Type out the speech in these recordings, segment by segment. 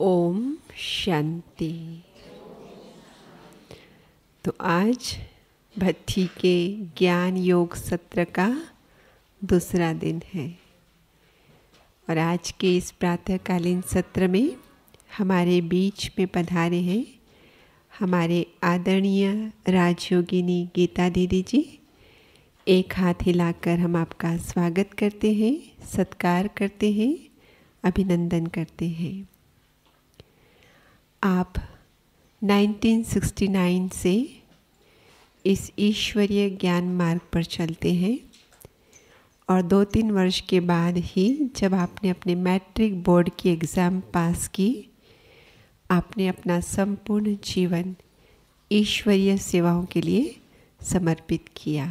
ओम शांति तो आज भट्टी के ज्ञान योग सत्र का दूसरा दिन है और आज के इस प्रातःकालीन सत्र में हमारे बीच में पधारे हैं हमारे आदरणीय राजयोगिनी गीता दीदी जी एक हाथ हिलाकर हम आपका स्वागत करते हैं सत्कार करते हैं अभिनंदन करते हैं आप 1969 से इस ईश्वरीय ज्ञान मार्ग पर चलते हैं और दो तीन वर्ष के बाद ही जब आपने अपने मैट्रिक बोर्ड की एग्ज़ाम पास की आपने अपना संपूर्ण जीवन ईश्वरीय सेवाओं के लिए समर्पित किया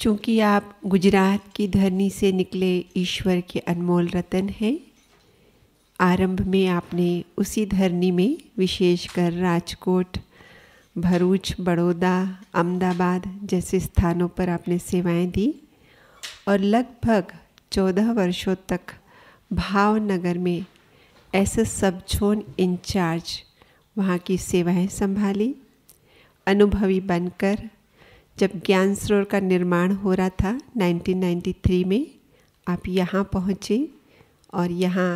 चूँकि आप गुजरात की धरनी से निकले ईश्वर के अनमोल रतन हैं आरंभ में आपने उसी धरनी में विशेषकर राजकोट भरूच बड़ौदा अहमदाबाद जैसे स्थानों पर आपने सेवाएं दी और लगभग चौदह वर्षों तक भावनगर में ऐसे सब छोन इंचार्ज वहाँ की सेवाएं संभाली अनुभवी बनकर जब ज्ञान सरोवर का निर्माण हो रहा था 1993 में आप यहाँ पहुँचे और यहाँ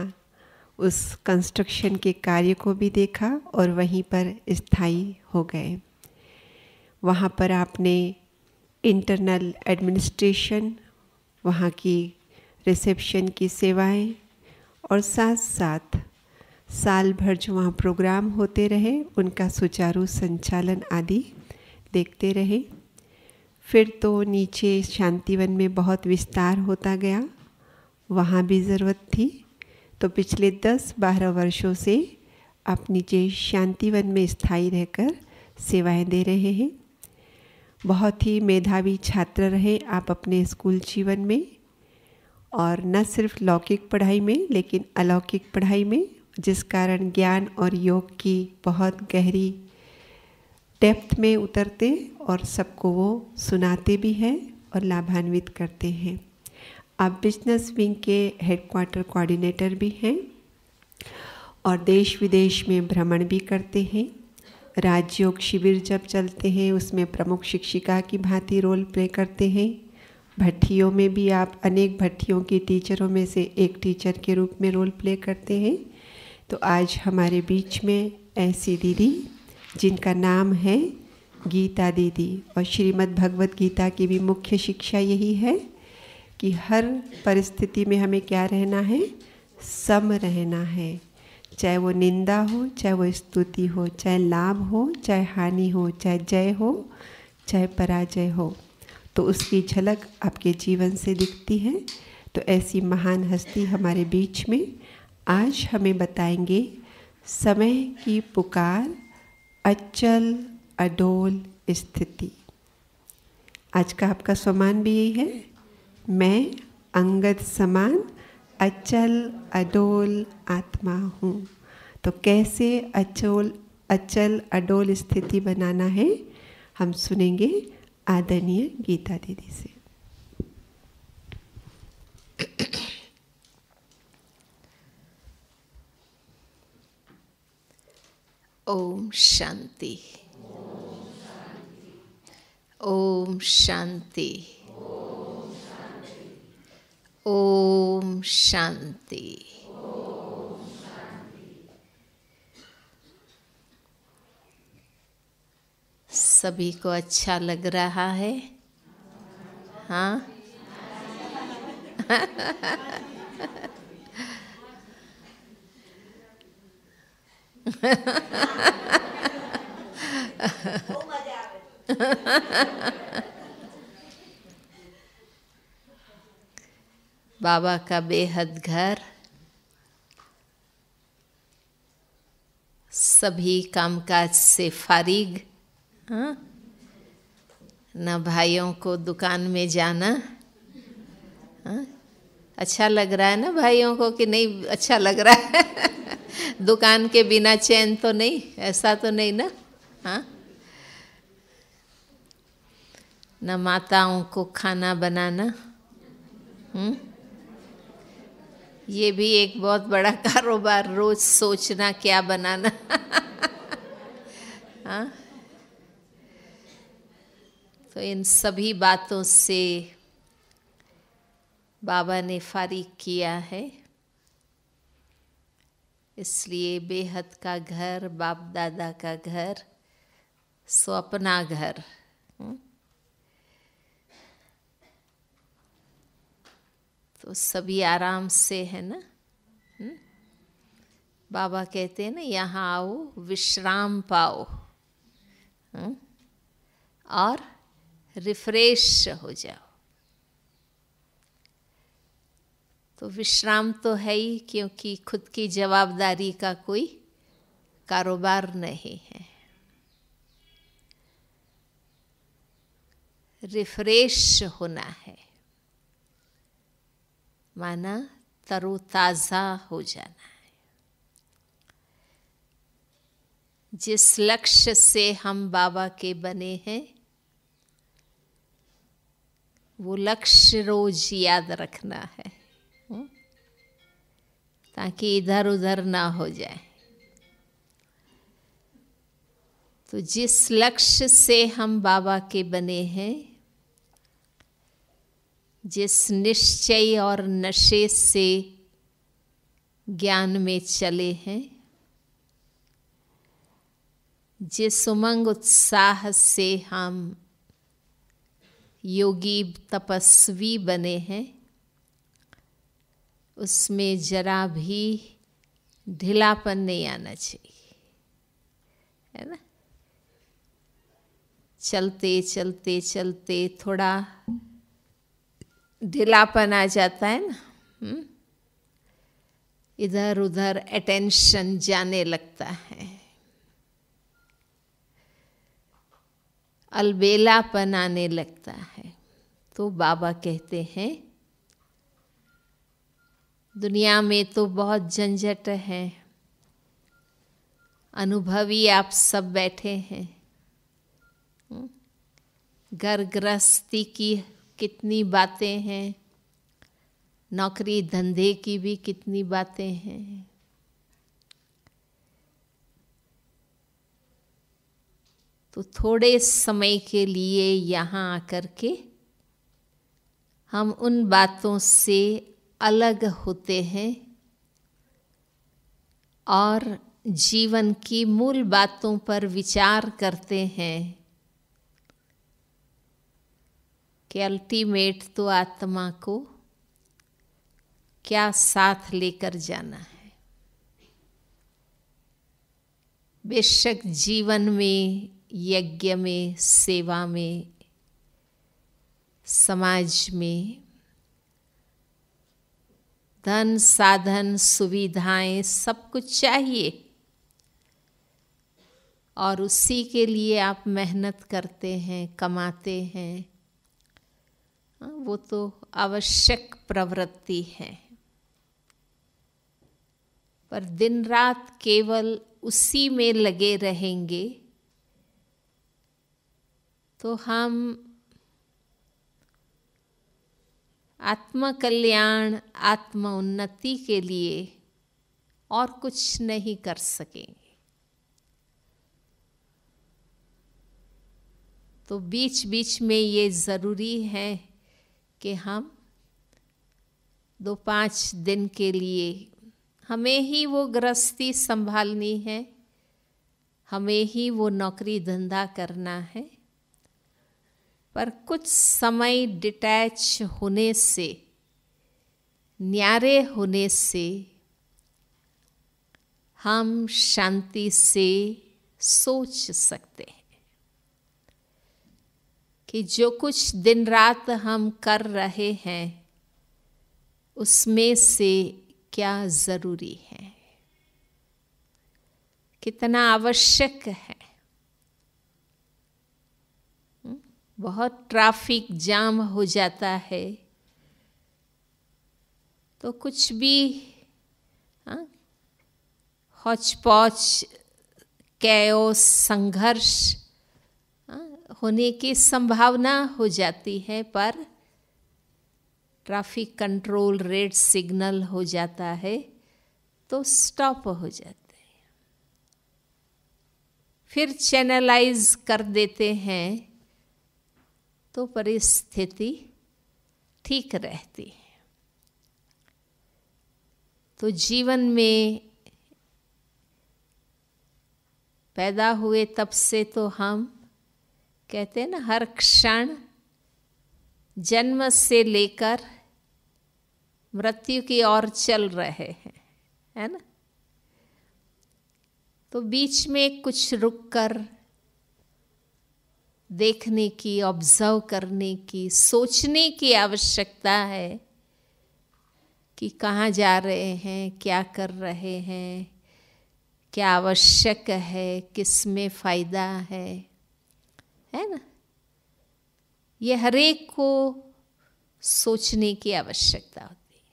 उस कंस्ट्रक्शन के कार्य को भी देखा और वहीं पर स्थाई हो गए वहाँ पर आपने इंटरनल एडमिनिस्ट्रेशन वहाँ की रिसेप्शन की सेवाएं और साथ साथ साल भर जो वहाँ प्रोग्राम होते रहे उनका सुचारू संचालन आदि देखते रहे फिर तो नीचे शांतिवन में बहुत विस्तार होता गया वहाँ भी ज़रूरत थी तो पिछले दस बारह वर्षों से आप नीचे शांतिवन में स्थायी रहकर सेवाएं दे रहे हैं बहुत ही मेधावी छात्र रहे आप अपने स्कूल जीवन में और न सिर्फ लौकिक पढ़ाई में लेकिन अलौकिक पढ़ाई में जिस कारण ज्ञान और योग की बहुत गहरी डेप्थ में उतरते और सबको वो सुनाते भी हैं और लाभान्वित करते हैं आप बिजनेस विंग के हेडक्वार्टर कोऑर्डिनेटर भी हैं और देश विदेश में भ्रमण भी करते हैं राज्योग शिविर जब चलते हैं उसमें प्रमुख शिक्षिका की भांति रोल प्ले करते हैं भट्टियों में भी आप अनेक भट्टियों की टीचरों में से एक टीचर के रूप में रोल प्ले करते हैं तो आज हमारे बीच में ऐसी दीदी जिनका नाम है गीता दीदी और श्रीमद् भगवत गीता की भी मुख्य शिक्षा यही है कि हर परिस्थिति में हमें क्या रहना है सम रहना है चाहे वो निंदा हो चाहे वो स्तुति हो चाहे लाभ हो चाहे हानि हो चाहे जय हो चाहे पराजय हो तो उसकी झलक आपके जीवन से दिखती है तो ऐसी महान हस्ती हमारे बीच में आज हमें बताएंगे समय की पुकार अचल अडोल स्थिति आज का आपका सम्मान भी यही है मैं अंगद समान अचल अडोल आत्मा हूँ तो कैसे अचोल अचल अडोल स्थिति बनाना है हम सुनेंगे आदरणीय गीता दीदी से ओम शांति ओम शांति ओम शांति सभी को अच्छा लग रहा है हाँ बाबा का बेहद घर सभी कामकाज से फारिग हाँ? न भाइयों को दुकान में जाना आ? हाँ? अच्छा लग रहा है ना भाइयों को कि नहीं अच्छा लग रहा है दुकान के बिना चैन तो नहीं ऐसा तो नहीं ना हाँ न माताओं को खाना बनाना हुँ? हम्म? ये भी एक बहुत बड़ा कारोबार रोज सोचना क्या बनाना हाँ? तो इन सभी बातों से बाबा ने फारिग किया है इसलिए बेहद का घर बाप दादा का घर स्वपना घर हुँ? हम्म? तो सभी आराम से है ना हम्म? बाबा कहते हैं ना यहाँ आओ विश्राम पाओ हम्म? और रिफ्रेश हो जाओ तो विश्राम तो है ही क्योंकि खुद की जवाबदारी का कोई कारोबार नहीं है रिफ्रेश होना है माना तरोताज़ा हो जाना है जिस लक्ष्य से हम बाबा के बने हैं वो लक्ष्य रोज याद रखना है हम्म? ताकि इधर उधर ना हो जाए तो जिस लक्ष्य से हम बाबा के बने हैं जिस निश्चय और नशे से ज्ञान में चले हैं जिस उमंग उत्साह से हम योगी तपस्वी बने हैं उसमें जरा भी ढिलापन नहीं आना चाहिए है ना चलते चलते चलते थोड़ा ढीलापन आ जाता है ना हम्म? इधर उधर अटेंशन जाने लगता है अलबेलापन आने लगता है तो बाबा कहते हैं दुनिया में तो बहुत झंझट है अनुभवी आप सब बैठे हैं हम्म? घर गृहस्थी की कितनी बातें हैं नौकरी धंधे की भी कितनी बातें हैं तो थोड़े समय के लिए यहाँ आकर के हम उन बातों से अलग होते हैं और जीवन की मूल बातों पर विचार करते हैं कि अल्टीमेट तो आत्मा को क्या साथ लेकर जाना है बेशक जीवन में यज्ञ में सेवा में समाज में धन साधन सुविधाएं सब कुछ चाहिए और उसी के लिए आप मेहनत करते हैं कमाते हैं हाँ, वो तो आवश्यक प्रवृत्ति है पर दिन रात केवल उसी में लगे रहेंगे तो हम आत्मकल्याण आत्म उन्नति के लिए और कुछ नहीं कर सकेंगे तो बीच बीच में ये ज़रूरी है कि हम दो पाँच दिन के लिए हमें ही वो गृहस्थी संभालनी है हमें ही वो नौकरी धंधा करना है पर कुछ समय डिटैच होने से न्यारे होने से हम शांति से सोच सकते कि जो कुछ दिन रात हम कर रहे हैं उसमें से क्या ज़रूरी है कितना आवश्यक है हम्म, बहुत ट्रैफिक जाम हो जाता है तो कुछ भी हाँ, हौच पौच कैओ संघर्ष होने की संभावना हो जाती है पर ट्रैफिक कंट्रोल रेड सिग्नल हो जाता है तो स्टॉप हो जाते हैं फिर चैनलाइज कर देते हैं तो परिस्थिति ठीक रहती है तो जीवन में पैदा हुए तब से तो हम कहते हैं ना हर क्षण जन्म से लेकर मृत्यु की ओर चल रहे हैं है ना तो बीच में कुछ रुक कर देखने की ऑब्जर्व करने की सोचने की आवश्यकता है कि कहाँ जा रहे हैं क्या कर रहे हैं क्या आवश्यक है किस में फ़ायदा है है ना ये हरेक को सोचने की आवश्यकता होती है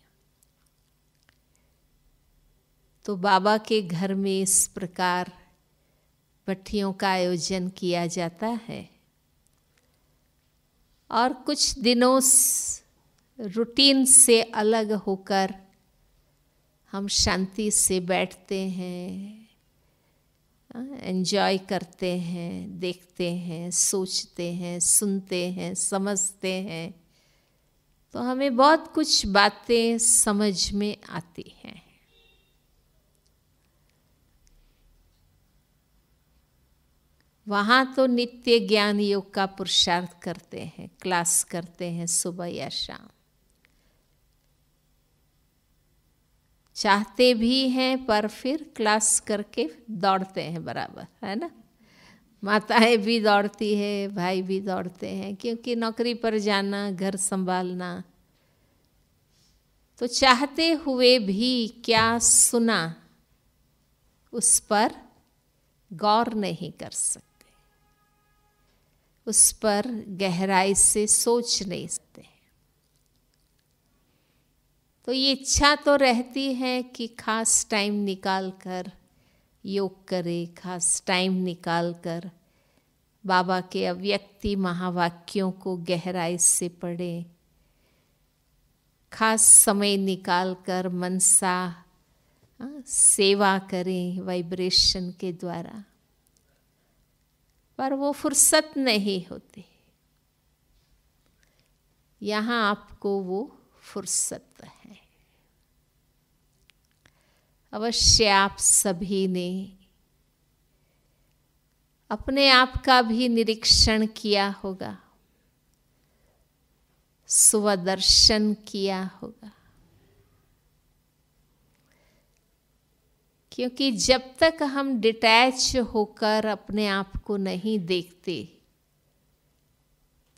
तो बाबा के घर में इस प्रकार भट्ठियों का आयोजन किया जाता है और कुछ दिनों रूटीन से अलग होकर हम शांति से बैठते हैं एंजॉय हाँ, करते हैं देखते हैं सोचते हैं सुनते हैं समझते हैं तो हमें बहुत कुछ बातें समझ में आती हैं वहाँ तो नित्य ज्ञान योग का पुरुषार्थ करते हैं क्लास करते हैं सुबह या शाम चाहते भी हैं पर फिर क्लास करके दौड़ते हैं बराबर है ना माताएं भी दौड़ती है भाई भी दौड़ते हैं क्योंकि नौकरी पर जाना घर संभालना तो चाहते हुए भी क्या सुना उस पर गौर नहीं कर सकते उस पर गहराई से सोच नहीं सकते तो ये इच्छा तो रहती है कि खास टाइम निकाल कर योग करे खास टाइम निकाल कर बाबा के अव्यक्ति महावाक्यों को गहराई से पढ़े खास समय निकाल कर मनसा सेवा करें वाइब्रेशन के द्वारा पर वो फुर्सत नहीं होती यहाँ आपको वो फुर्सत है अवश्य आप सभी ने अपने आप का भी निरीक्षण किया होगा स्वदर्शन किया होगा क्योंकि जब तक हम डिटैच होकर अपने आप को नहीं देखते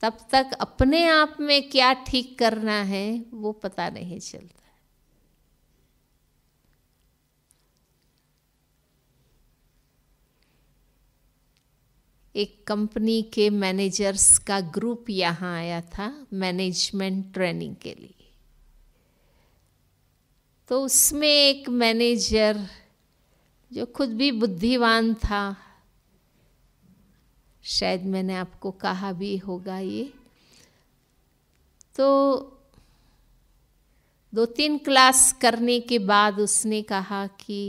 तब तक अपने आप में क्या ठीक करना है वो पता नहीं चलता एक कंपनी के मैनेजर्स का ग्रुप यहाँ आया था मैनेजमेंट ट्रेनिंग के लिए तो उसमें एक मैनेजर जो खुद भी बुद्धिवान था शायद मैंने आपको कहा भी होगा ये तो दो तीन क्लास करने के बाद उसने कहा कि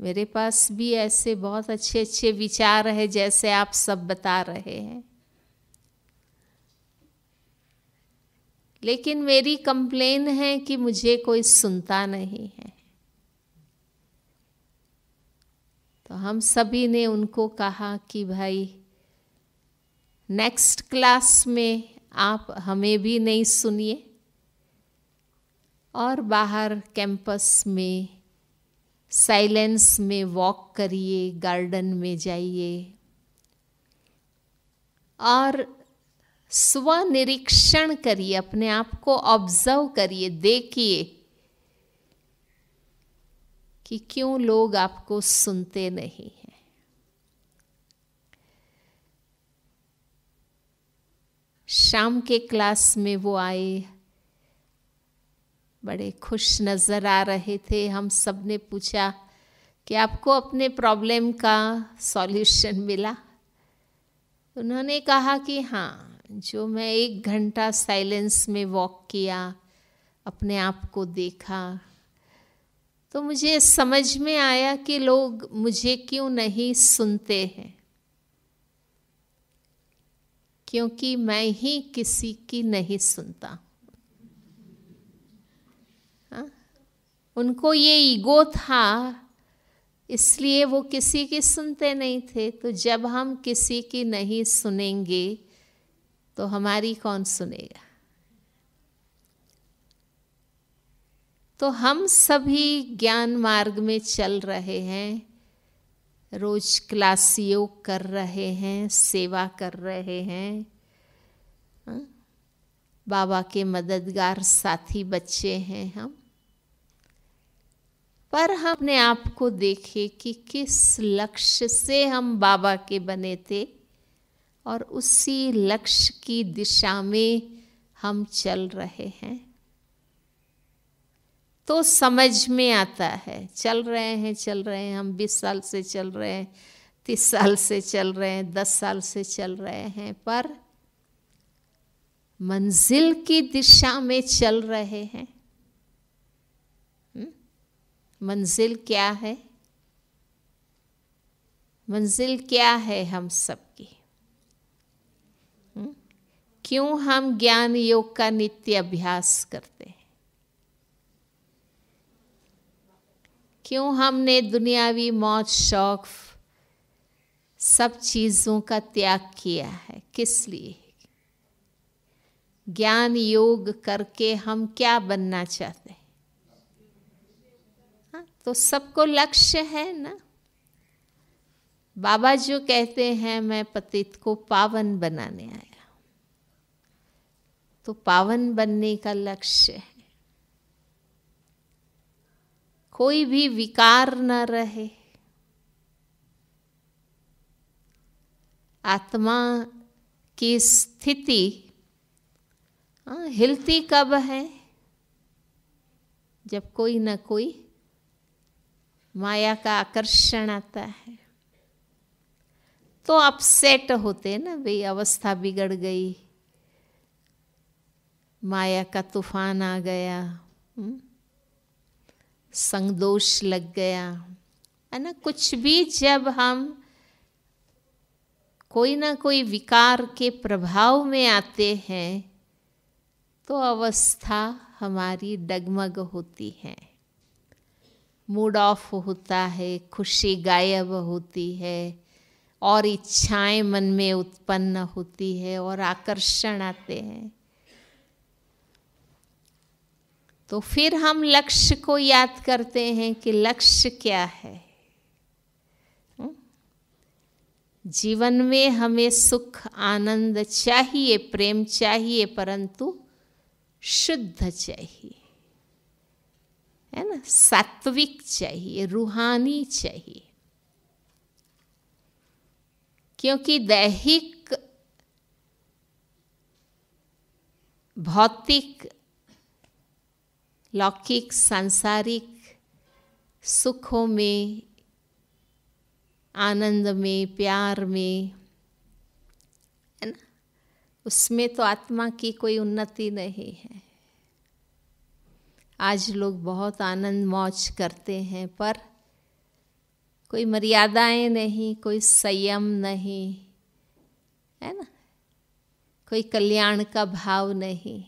मेरे पास भी ऐसे बहुत अच्छे अच्छे विचार है जैसे आप सब बता रहे हैं लेकिन मेरी कंप्लेन है कि मुझे कोई सुनता नहीं है तो हम सभी ने उनको कहा कि भाई नेक्स्ट क्लास में आप हमें भी नहीं सुनिए और बाहर कैंपस में साइलेंस में वॉक करिए गार्डन में जाइए और स्वनिरीक्षण करिए अपने आप को ऑब्जर्व करिए देखिए कि क्यों लोग आपको सुनते नहीं हैं शाम के क्लास में वो आए बड़े खुश नज़र आ रहे थे हम सब ने पूछा कि आपको अपने प्रॉब्लम का सॉल्यूशन मिला उन्होंने कहा कि हाँ जो मैं एक घंटा साइलेंस में वॉक किया अपने आप को देखा तो मुझे समझ में आया कि लोग मुझे क्यों नहीं सुनते हैं क्योंकि मैं ही किसी की नहीं सुनता हा? उनको ये ईगो था इसलिए वो किसी की सुनते नहीं थे तो जब हम किसी की नहीं सुनेंगे तो हमारी कौन सुनेगा तो हम सभी ज्ञान मार्ग में चल रहे हैं रोज क्लास योग कर रहे हैं सेवा कर रहे हैं हाँ? बाबा के मददगार साथी बच्चे हैं हम पर हम अपने आप को देखें कि किस लक्ष्य से हम बाबा के बने थे और उसी लक्ष्य की दिशा में हम चल रहे हैं तो समझ में आता है चल रहे हैं चल रहे हैं हम बीस साल से चल रहे हैं तीस साल से चल रहे हैं दस साल से चल रहे हैं पर मंजिल की दिशा में चल रहे हैं हम्म? मंजिल क्या है मंजिल क्या है हम सबकी हम्म? क्यों हम ज्ञान योग का नित्य अभ्यास करते हैं क्यों हमने दुनियावी मौत शौक सब चीज़ों का त्याग किया है किस लिए ज्ञान योग करके हम क्या बनना चाहते हैं हाँ तो सबको लक्ष्य है ना बाबा जो कहते हैं मैं पतित को पावन बनाने आया तो पावन बनने का लक्ष्य है कोई भी विकार न रहे आत्मा की स्थिति हाँ, हिलती कब है जब कोई ना कोई माया का आकर्षण आता है तो अपसेट होते ना भाई अवस्था बिगड़ गई माया का तूफान आ गया हुँ? हम्म, संदोष लग गया है ना कुछ भी जब हम कोई ना कोई विकार के प्रभाव में आते हैं तो अवस्था हमारी डगमग होती है मूड ऑफ होता है खुशी गायब होती है और इच्छाएं मन में उत्पन्न होती है और आकर्षण आते हैं तो फिर हम लक्ष्य को याद करते हैं कि लक्ष्य क्या है हम्म? जीवन में हमें सुख आनंद चाहिए प्रेम चाहिए परंतु शुद्ध चाहिए है ना सात्विक चाहिए रूहानी चाहिए क्योंकि दैहिक भौतिक लौकिक सांसारिक सुखों में आनंद में प्यार में है ना उसमें तो आत्मा की कोई उन्नति नहीं है आज लोग बहुत आनंद मौज करते हैं पर कोई मर्यादाएं नहीं कोई संयम नहीं है ना कोई कल्याण का भाव नहीं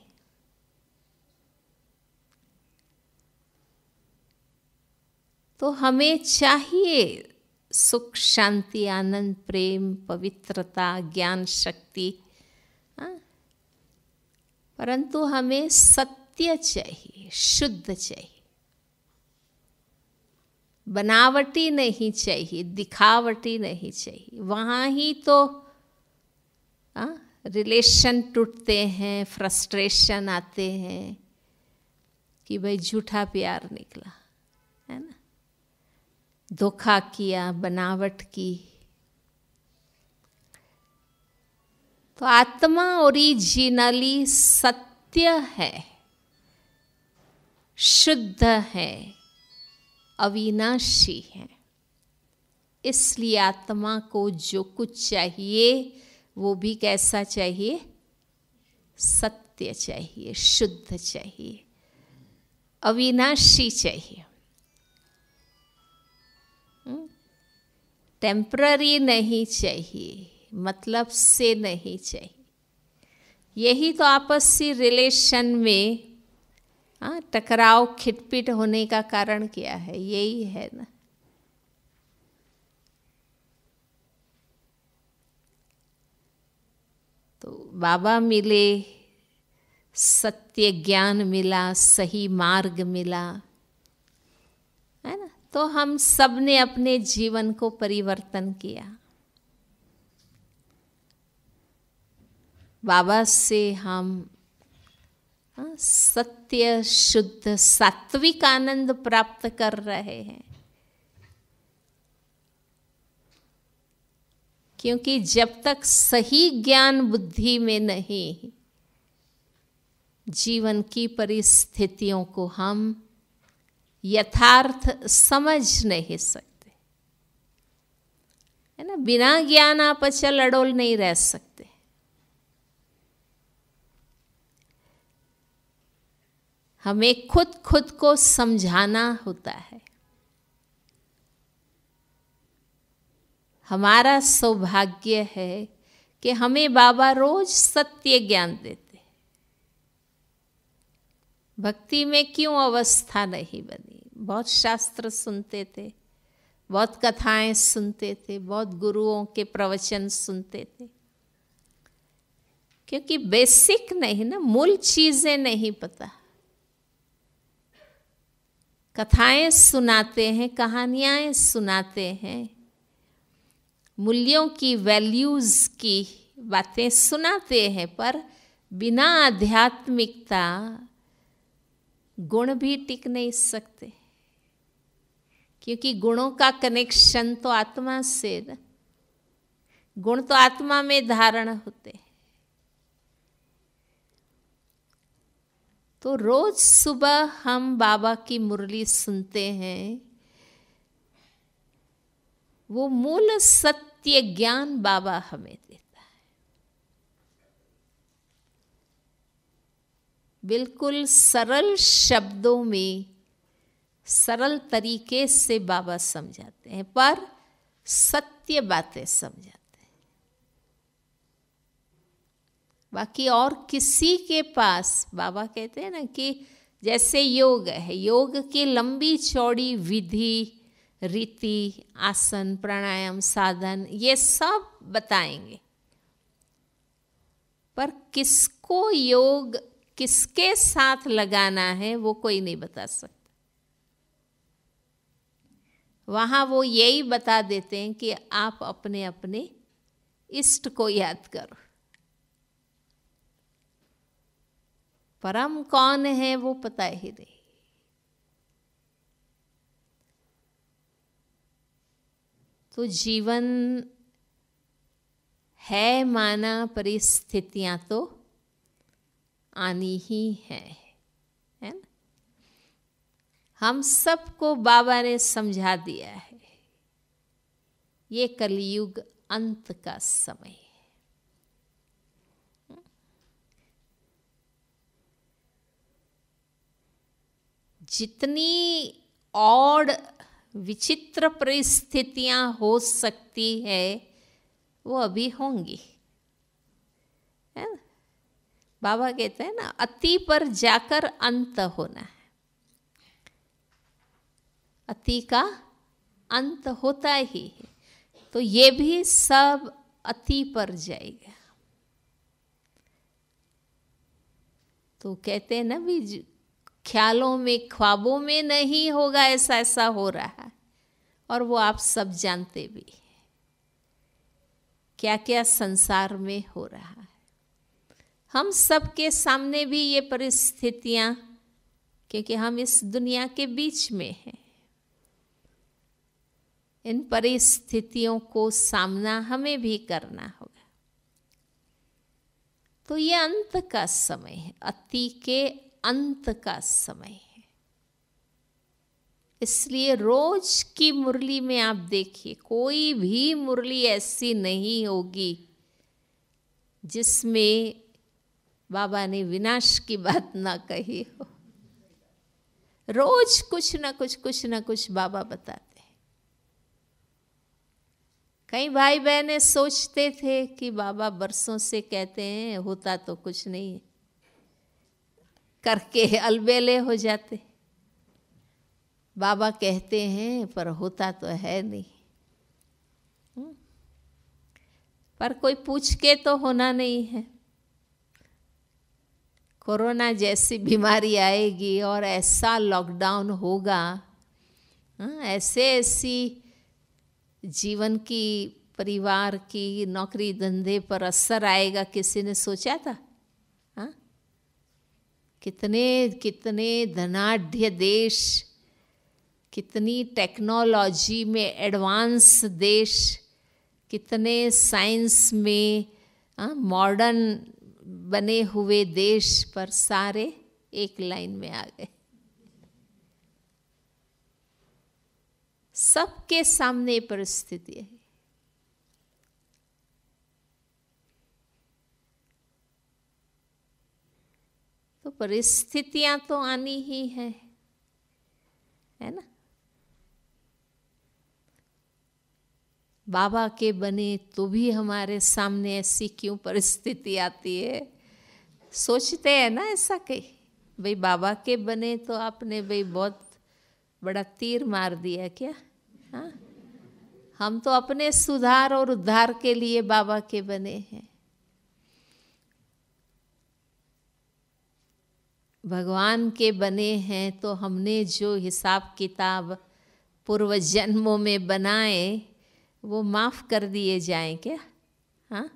तो हमें चाहिए सुख शांति आनंद प्रेम पवित्रता ज्ञान शक्ति हाँ? परंतु हमें सत्य चाहिए शुद्ध चाहिए बनावटी नहीं चाहिए दिखावटी नहीं चाहिए वहाँ ही तो आ, हाँ, रिलेशन टूटते हैं फ्रस्ट्रेशन आते हैं कि भाई झूठा प्यार निकला है ना धोखा किया बनावट की तो आत्मा ओरिजिनली सत्य है शुद्ध है अविनाशी है इसलिए आत्मा को जो कुछ चाहिए वो भी कैसा चाहिए सत्य चाहिए शुद्ध चाहिए अविनाशी चाहिए टेम्प्ररी नहीं चाहिए मतलब से नहीं चाहिए यही तो आपसी रिलेशन में आ, हाँ, टकराव खिटपिट होने का कारण क्या है यही है ना तो बाबा मिले सत्य ज्ञान मिला सही मार्ग मिला है ना तो हम सब ने अपने जीवन को परिवर्तन किया बाबा से हम हाँ, सत्य शुद्ध सात्विक आनंद प्राप्त कर रहे हैं क्योंकि जब तक सही ज्ञान बुद्धि में नहीं जीवन की परिस्थितियों को हम यथार्थ समझ नहीं सकते है ना बिना ज्ञान आप अचल अच्छा अडोल नहीं रह सकते हमें खुद खुद को समझाना होता है हमारा सौभाग्य है कि हमें बाबा रोज सत्य ज्ञान देते भक्ति में क्यों अवस्था नहीं बनी बहुत शास्त्र सुनते थे बहुत कथाएं सुनते थे बहुत गुरुओं के प्रवचन सुनते थे क्योंकि बेसिक नहीं ना मूल चीज़ें नहीं पता कथाएं सुनाते हैं कहानियां सुनाते हैं मूल्यों की वैल्यूज़ की बातें सुनाते हैं पर बिना आध्यात्मिकता गुण भी टिक नहीं सकते क्योंकि गुणों का कनेक्शन तो आत्मा से न गुण तो आत्मा में धारण होते तो रोज सुबह हम बाबा की मुरली सुनते हैं वो मूल सत्य ज्ञान बाबा हमें देते बिल्कुल सरल शब्दों में सरल तरीके से बाबा समझाते हैं पर सत्य बातें समझाते हैं बाकी और किसी के पास बाबा कहते हैं ना कि जैसे योग है योग की लंबी चौड़ी विधि रीति आसन प्राणायाम साधन ये सब बताएंगे पर किसको योग किसके साथ लगाना है वो कोई नहीं बता सकता वहां वो यही बता देते हैं कि आप अपने अपने इष्ट को याद करो परम कौन है वो पता ही नहीं तो जीवन है माना परिस्थितियां तो आनी ही है है ना हम सबको बाबा ने समझा दिया है ये कलयुग अंत का समय है जितनी और विचित्र परिस्थितियां हो सकती है वो अभी होंगी है ना बाबा कहते हैं ना अति पर जाकर अंत होना है अति का अंत होता ही है तो ये भी सब अति पर जाएगा तो कहते हैं ना भी ख्यालों में ख्वाबों में नहीं होगा ऐसा ऐसा हो रहा है और वो आप सब जानते भी क्या क्या संसार में हो रहा हम सब के सामने भी ये परिस्थितियाँ क्योंकि हम इस दुनिया के बीच में हैं इन परिस्थितियों को सामना हमें भी करना होगा तो ये अंत का समय है अति के अंत का समय है इसलिए रोज की मुरली में आप देखिए कोई भी मुरली ऐसी नहीं होगी जिसमें बाबा ने विनाश की बात ना कही हो रोज कुछ ना कुछ कुछ ना कुछ बाबा बताते कई भाई बहने सोचते थे कि बाबा बरसों से कहते हैं होता तो कुछ नहीं है करके अलबेले हो जाते बाबा कहते हैं पर होता तो है नहीं हम्म। पर कोई पूछ के तो होना नहीं है कोरोना जैसी बीमारी आएगी और ऐसा लॉकडाउन होगा हाँ, ऐसे ऐसी जीवन की परिवार की नौकरी धंधे पर असर आएगा किसी ने सोचा था हाँ कितने कितने धनाढ़ देश कितनी टेक्नोलॉजी में एडवांस देश कितने साइंस में मॉडर्न हाँ, बने हुए देश पर सारे एक लाइन में आ गए सबके सामने परिस्थिति है तो परिस्थितियां तो आनी ही है है ना बाबा के बने तो भी हमारे सामने ऐसी क्यों परिस्थिति आती है सोचते हैं ना ऐसा कहीं भाई बाबा के बने तो आपने भाई बहुत बड़ा तीर मार दिया क्या हाँ हम तो अपने सुधार और उद्धार के लिए बाबा के बने हैं भगवान के बने हैं तो हमने जो हिसाब किताब पूर्व जन्मों में बनाए वो माफ़ कर दिए जाए क्या हाँ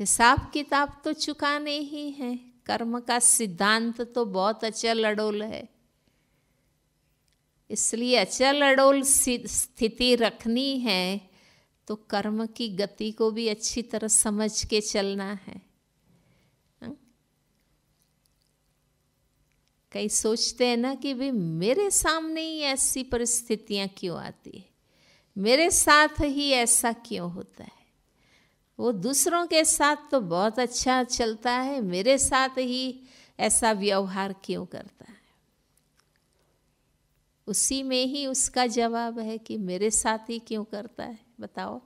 हिसाब किताब तो चुकाने ही है कर्म का सिद्धांत तो बहुत अचल अडोल है इसलिए अचल अडोल स्थिति रखनी है तो कर्म की गति को भी अच्छी तरह समझ के चलना है कई सोचते हैं ना कि भाई मेरे सामने ही ऐसी परिस्थितियाँ क्यों आती है मेरे साथ ही ऐसा क्यों होता है वो दूसरों के साथ तो बहुत अच्छा चलता है मेरे साथ ही ऐसा व्यवहार क्यों करता है उसी में ही उसका जवाब है कि मेरे साथ ही क्यों करता है बताओ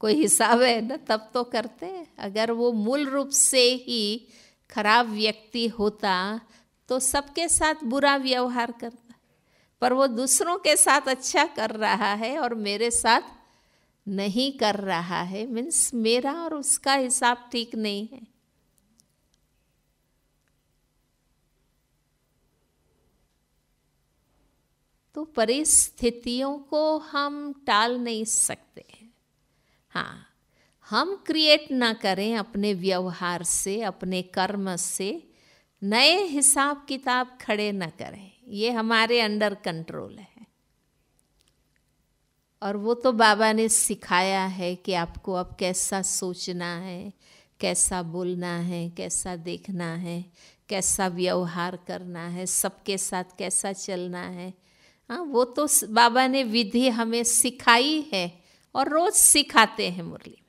कोई हिसाब है ना तब तो करते हैं अगर वो मूल रूप से ही खराब व्यक्ति होता तो सबके साथ बुरा व्यवहार करता है पर वो दूसरों के साथ अच्छा कर रहा है और मेरे साथ नहीं कर रहा है मीन्स मेरा और उसका हिसाब ठीक नहीं है तो परिस्थितियों को हम टाल नहीं सकते हाँ हम क्रिएट ना करें अपने व्यवहार से अपने कर्म से नए हिसाब किताब खड़े न करें ये हमारे अंडर कंट्रोल है और वो तो बाबा ने सिखाया है कि आपको अब कैसा सोचना है कैसा बोलना है कैसा देखना है कैसा व्यवहार करना है सबके साथ कैसा चलना है हाँ वो तो बाबा ने विधि हमें सिखाई है और रोज़ सिखाते हैं मुरली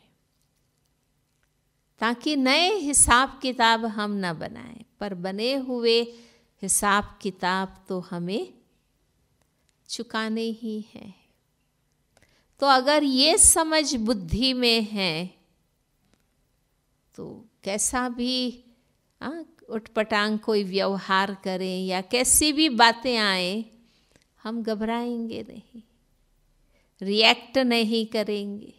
ताकि नए हिसाब किताब हम न बनाएं पर बने हुए हिसाब किताब तो हमें चुकाने ही हैं तो अगर ये समझ बुद्धि में है तो कैसा भी उठपटांग कोई व्यवहार करें या कैसी भी बातें आए हम घबराएंगे नहीं रिएक्ट नहीं करेंगे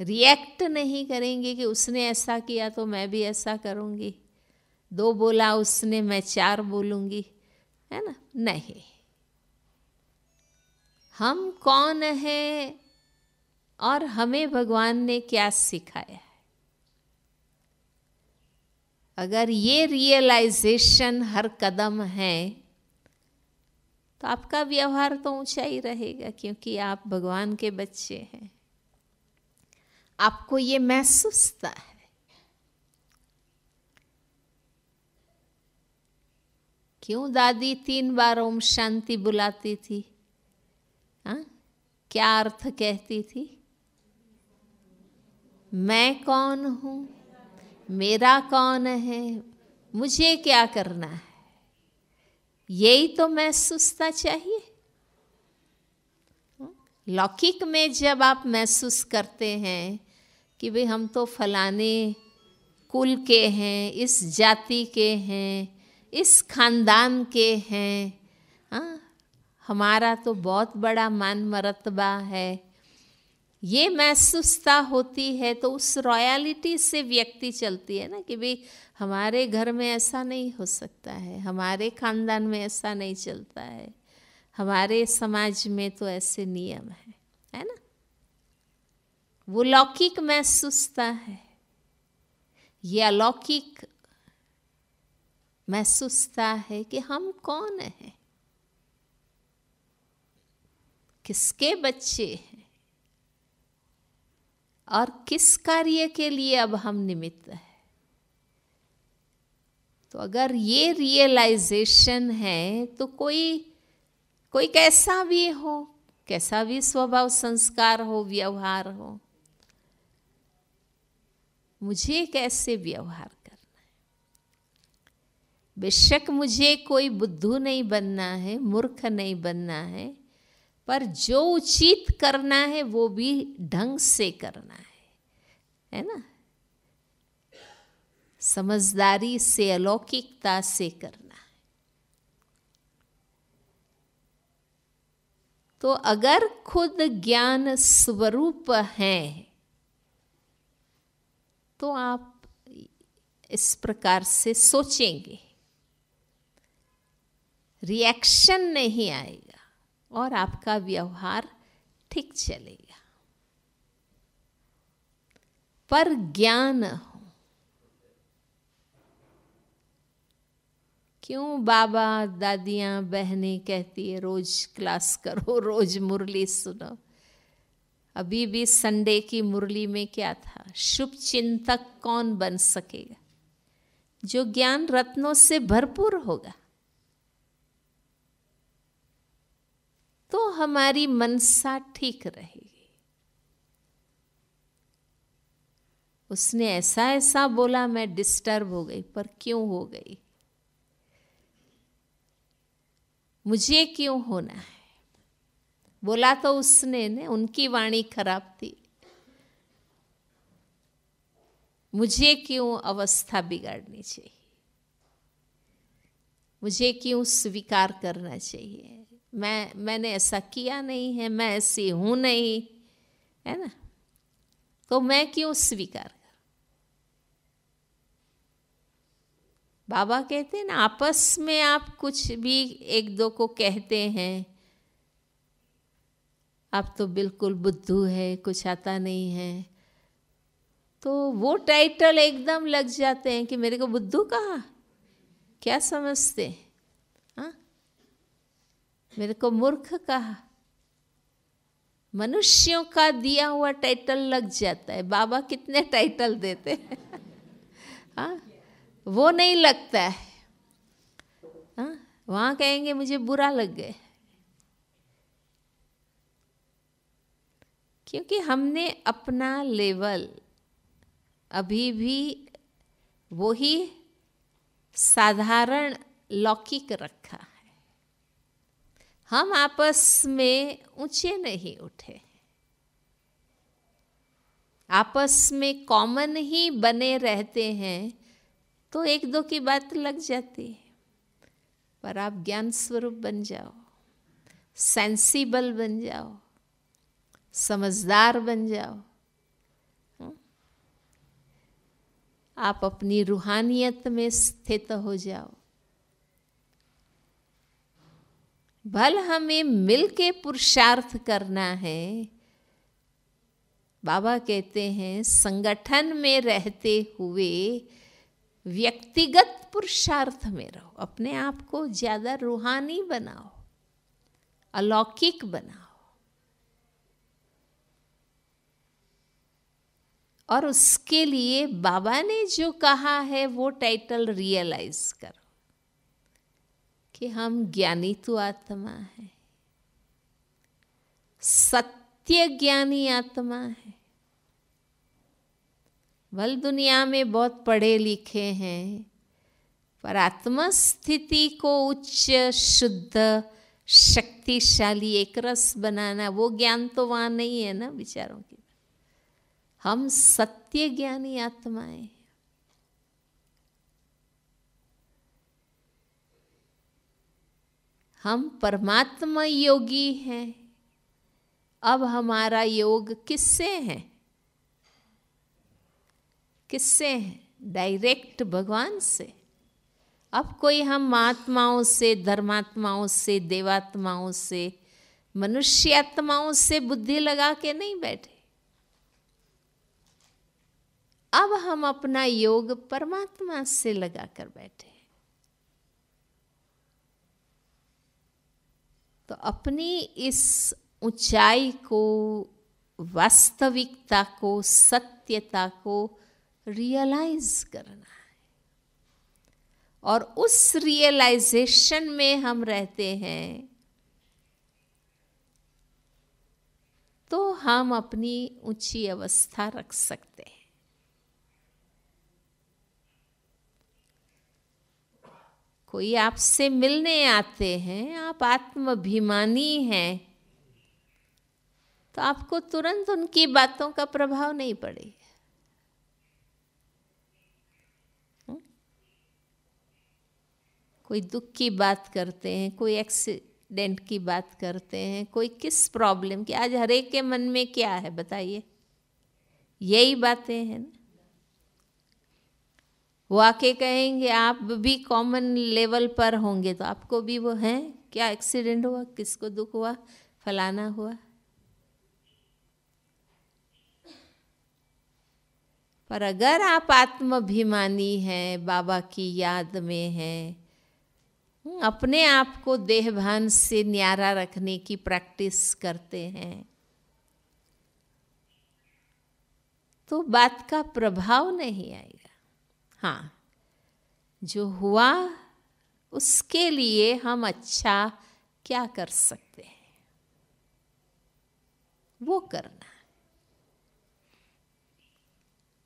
रिएक्ट नहीं करेंगे कि उसने ऐसा किया तो मैं भी ऐसा करूँगी दो बोला उसने मैं चार बोलूँगी है ना नहीं हम कौन हैं और हमें भगवान ने क्या सिखाया है अगर ये रियलाइजेशन हर कदम है तो आपका व्यवहार तो ऊंचा ही रहेगा क्योंकि आप भगवान के बच्चे हैं आपको ये महसूसता है क्यों दादी तीन बार ओम शांति बुलाती थी हा? क्या अर्थ कहती थी मैं कौन हूं मेरा कौन है मुझे क्या करना है यही तो महसूसता चाहिए लौकिक में जब आप महसूस करते हैं कि भाई हम तो फलाने कुल के हैं इस जाति के हैं इस खानदान के हैं हाँ हमारा तो बहुत बड़ा मान मरतबा है ये महसूसता होती है तो उस रॉयलिटी से व्यक्ति चलती है ना कि भाई हमारे घर में ऐसा नहीं हो सकता है हमारे खानदान में ऐसा नहीं चलता है हमारे समाज में तो ऐसे नियम हैं है ना वो लौकिक में सुस्ता है ये अलौकिक में सुस्ता है कि हम कौन हैं किसके बच्चे हैं और किस कार्य के लिए अब हम निमित्त है तो अगर ये रियलाइजेशन है तो कोई कोई कैसा भी हो कैसा भी स्वभाव संस्कार हो व्यवहार हो मुझे कैसे व्यवहार करना है बेशक मुझे कोई बुद्धू नहीं बनना है मूर्ख नहीं बनना है पर जो उचित करना है वो भी ढंग से करना है है ना समझदारी से अलौकिकता से करना है तो अगर खुद ज्ञान स्वरूप है तो आप इस प्रकार से सोचेंगे रिएक्शन नहीं आएगा और आपका व्यवहार ठीक चलेगा पर ज्ञान हो क्यों बाबा दादियां बहनें कहती है रोज क्लास करो रोज मुरली सुनो अभी भी संडे की मुरली में क्या था शुभ चिंतक कौन बन सकेगा जो ज्ञान रत्नों से भरपूर होगा तो हमारी मनसा ठीक रहेगी उसने ऐसा ऐसा बोला मैं डिस्टर्ब हो गई पर क्यों हो गई मुझे क्यों होना है बोला तो उसने ने उनकी वाणी खराब थी मुझे क्यों अवस्था बिगाड़नी चाहिए मुझे क्यों स्वीकार करना चाहिए मैं मैंने ऐसा किया नहीं है मैं ऐसी हूं नहीं है ना तो मैं क्यों स्वीकार कर बाबा कहते हैं ना आपस में आप कुछ भी एक दो को कहते हैं आप तो बिल्कुल बुद्धू है कुछ आता नहीं है तो वो टाइटल एकदम लग जाते हैं कि मेरे को बुद्धू कहा क्या समझते हा? मेरे को मूर्ख कहा मनुष्यों का दिया हुआ टाइटल लग जाता है बाबा कितने टाइटल देते हैं हाँ? वो नहीं लगता है हाँ वहाँ कहेंगे मुझे बुरा लग गया क्योंकि हमने अपना लेवल अभी भी वही साधारण लौकिक रखा है हम आपस में ऊंचे नहीं उठे आपस में कॉमन ही बने रहते हैं तो एक दो की बात लग जाती है पर आप ज्ञान स्वरूप बन जाओ सेंसिबल बन जाओ समझदार बन जाओ हम्म? आप अपनी रूहानियत में स्थित हो जाओ भल हमें मिलके पुरुषार्थ करना है बाबा कहते हैं संगठन में रहते हुए व्यक्तिगत पुरुषार्थ में रहो अपने आप को ज़्यादा रूहानी बनाओ अलौकिक बनाओ और उसके लिए बाबा ने जो कहा है वो टाइटल रियलाइज करो कि हम ज्ञानी तो आत्मा है सत्य ज्ञानी आत्मा है वल दुनिया में बहुत पढ़े लिखे हैं पर आत्मा स्थिति को उच्च शुद्ध शक्तिशाली एक रस बनाना वो ज्ञान तो वहां नहीं है ना विचारों की हम सत्य ज्ञानी आत्माएं हम परमात्मा योगी हैं अब हमारा योग किससे है किससे है डायरेक्ट भगवान से अब कोई हम महात्माओं से धर्मात्माओं से देवात्माओं से मनुष्यात्माओं से बुद्धि लगा के नहीं बैठे अब हम अपना योग परमात्मा से लगा कर बैठे हैं तो अपनी इस ऊंचाई को वास्तविकता को सत्यता को रियलाइज करना है और उस रियलाइजेशन में हम रहते हैं तो हम अपनी ऊंची अवस्था रख सकते हैं कोई आपसे मिलने आते हैं आप आत्माभिमानी हैं तो आपको तुरंत उनकी बातों का प्रभाव नहीं पड़ेगा कोई दुख की बात करते हैं कोई एक्सीडेंट की बात करते हैं कोई किस प्रॉब्लम की आज हरेक के मन में क्या है बताइए यही बातें हैं ना वाके कहेंगे आप भी कॉमन लेवल पर होंगे तो आपको भी वो हैं क्या एक्सीडेंट हुआ किसको दुख हुआ फलाना हुआ पर अगर आप आत्माभिमानी हैं बाबा की याद में हैं अपने आप को देहभान से न्यारा रखने की प्रैक्टिस करते हैं तो बात का प्रभाव नहीं आएगा हाँ जो हुआ उसके लिए हम अच्छा क्या कर सकते हैं वो करना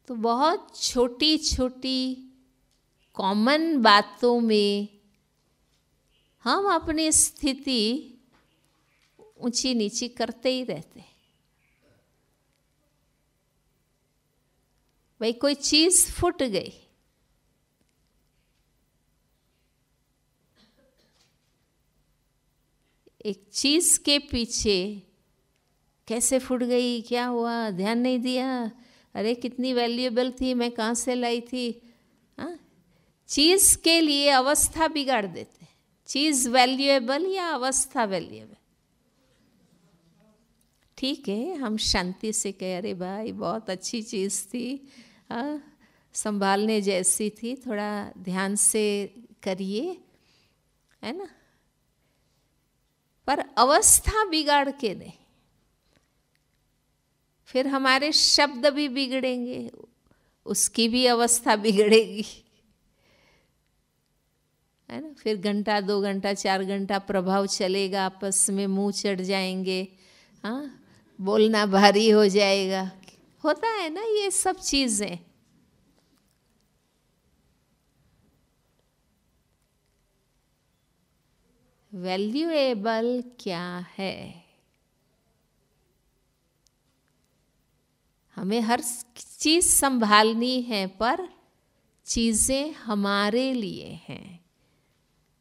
तो बहुत छोटी छोटी कॉमन बातों में हम अपनी स्थिति ऊंची नीची करते ही रहते हैं भाई कोई चीज़ फूट गई एक चीज़ के पीछे कैसे फूट गई क्या हुआ ध्यान नहीं दिया अरे कितनी वैल्यूएबल थी मैं कहाँ से लाई थी हाँ चीज़ के लिए अवस्था बिगाड़ देते चीज़ वैल्यूएबल या अवस्था वैल्यूएबल ठीक है हम शांति से कह अरे भाई बहुत अच्छी चीज़ थी हाँ संभालने जैसी थी थोड़ा ध्यान से करिए है ना पर अवस्था बिगाड़ के नहीं फिर हमारे शब्द भी बिगड़ेंगे उसकी भी अवस्था बिगड़ेगी है ना फिर घंटा दो घंटा चार घंटा प्रभाव चलेगा आपस में मुंह चढ़ जाएंगे हाँ बोलना भारी हो जाएगा होता है ना ये सब चीज़ें वैल्यूएबल क्या है हमें हर चीज़ संभालनी है पर चीज़ें हमारे लिए हैं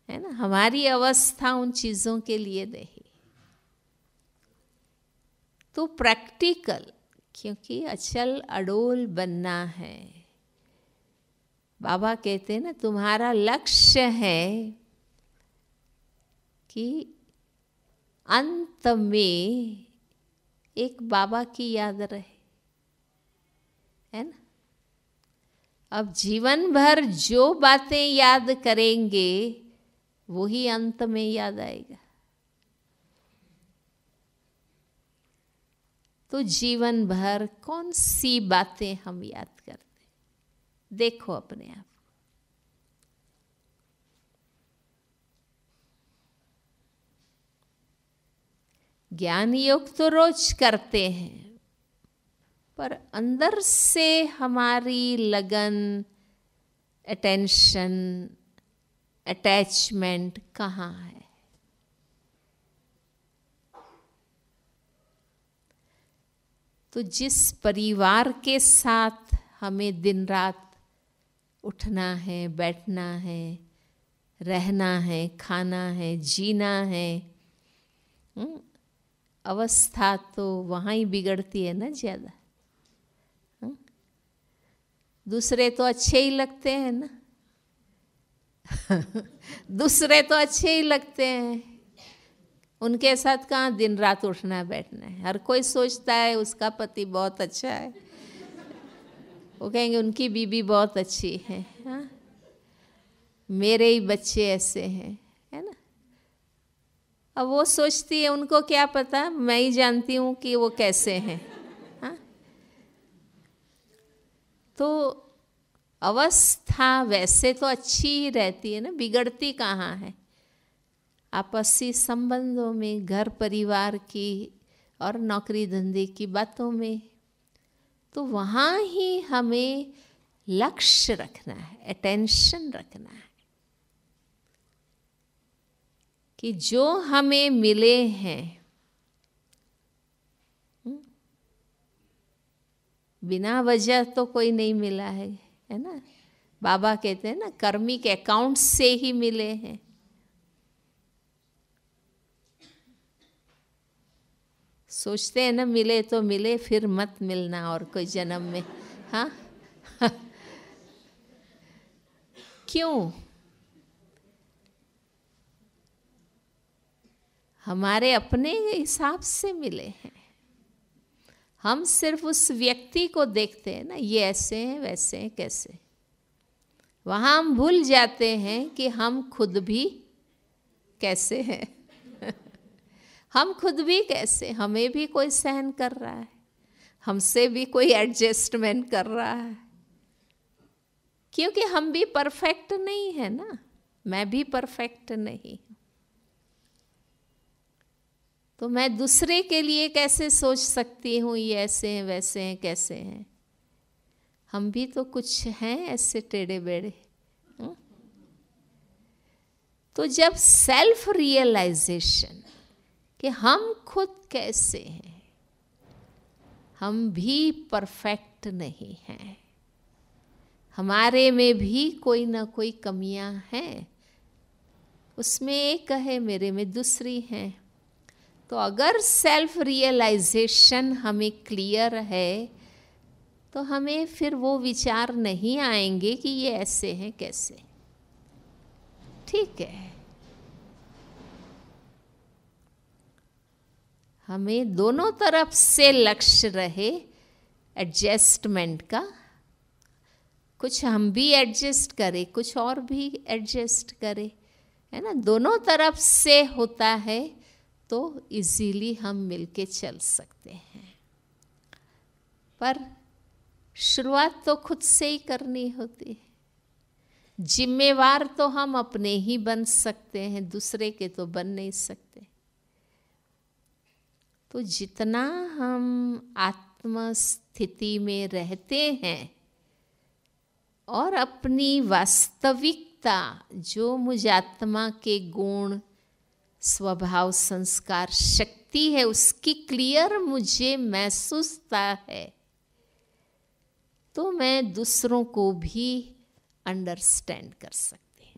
है ना हमारी अवस्था उन चीज़ों के लिए नहीं तो प्रैक्टिकल क्योंकि अचल अडोल बनना है बाबा कहते हैं ना तुम्हारा लक्ष्य है कि अंत में एक बाबा की याद रहे है ना अब जीवन भर जो बातें याद करेंगे वो ही अंत में याद आएगा तो जीवन भर कौन सी बातें हम याद करते देखो अपने आप ज्ञान योग तो रोज करते हैं पर अंदर से हमारी लगन अटेंशन अटैचमेंट कहाँ है तो जिस परिवार के साथ हमें दिन रात उठना है बैठना है रहना है खाना है जीना है हुँ? हम्म, अवस्था तो वहाँ ही बिगड़ती है ना ज़्यादा हाँ? दूसरे तो अच्छे ही लगते हैं ना दूसरे तो अच्छे ही लगते हैं उनके साथ कहाँ दिन रात उठना बैठना है हर कोई सोचता है उसका पति बहुत अच्छा है वो कहेंगे उनकी बीबी बहुत अच्छी है हा? मेरे ही बच्चे ऐसे हैं अब वो सोचती है उनको क्या पता मैं ही जानती हूँ कि वो कैसे हैं हाँ तो अवस्था वैसे तो अच्छी ही रहती है ना बिगड़ती कहाँ है आपसी संबंधों में घर परिवार की और नौकरी धंधे की बातों में तो वहाँ ही हमें लक्ष्य रखना है अटेंशन रखना है कि जो हमें मिले हैं हम्म, बिना वजह तो कोई नहीं मिला है है ना बाबा कहते हैं ना कर्मी के अकाउंट से ही मिले हैं सोचते हैं ना मिले तो मिले फिर मत मिलना और कोई जन्म में हाँ क्यों हमारे अपने हिसाब से मिले हैं हम सिर्फ उस व्यक्ति को देखते हैं ना ये ऐसे हैं वैसे हैं कैसे वहाँ हम भूल जाते हैं कि हम खुद भी कैसे हैं हम खुद भी कैसे हमें भी कोई सहन कर रहा है हमसे भी कोई एडजस्टमेंट कर रहा है क्योंकि हम भी परफेक्ट नहीं है ना मैं भी परफेक्ट नहीं तो मैं दूसरे के लिए कैसे सोच सकती हूँ ये ऐसे हैं वैसे हैं कैसे हैं हम भी तो कुछ हैं ऐसे टेढ़े बेढ़े हम्म? तो जब सेल्फ रियलाइजेशन कि हम खुद कैसे हैं हम भी परफेक्ट नहीं हैं हमारे में भी कोई ना कोई कमियां हैं उसमें एक है मेरे में दूसरी हैं तो अगर सेल्फ रियलाइजेशन हमें क्लियर है तो हमें फिर वो विचार नहीं आएंगे कि ये ऐसे हैं कैसे ठीक है हमें दोनों तरफ से लक्ष्य रहे एडजस्टमेंट का कुछ हम भी एडजस्ट करें कुछ और भी एडजस्ट करें है ना दोनों तरफ से होता है तो इजीली हम मिलके चल सकते हैं पर शुरुआत तो खुद से ही करनी होती है जिम्मेवार तो हम अपने ही बन सकते हैं दूसरे के तो बन नहीं सकते तो जितना हम आत्म स्थिति में रहते हैं और अपनी वास्तविकता जो मुझ आत्मा के गुण स्वभाव संस्कार शक्ति है उसकी क्लियर मुझे महसूसता है तो मैं दूसरों को भी अंडरस्टैंड कर सकते हैं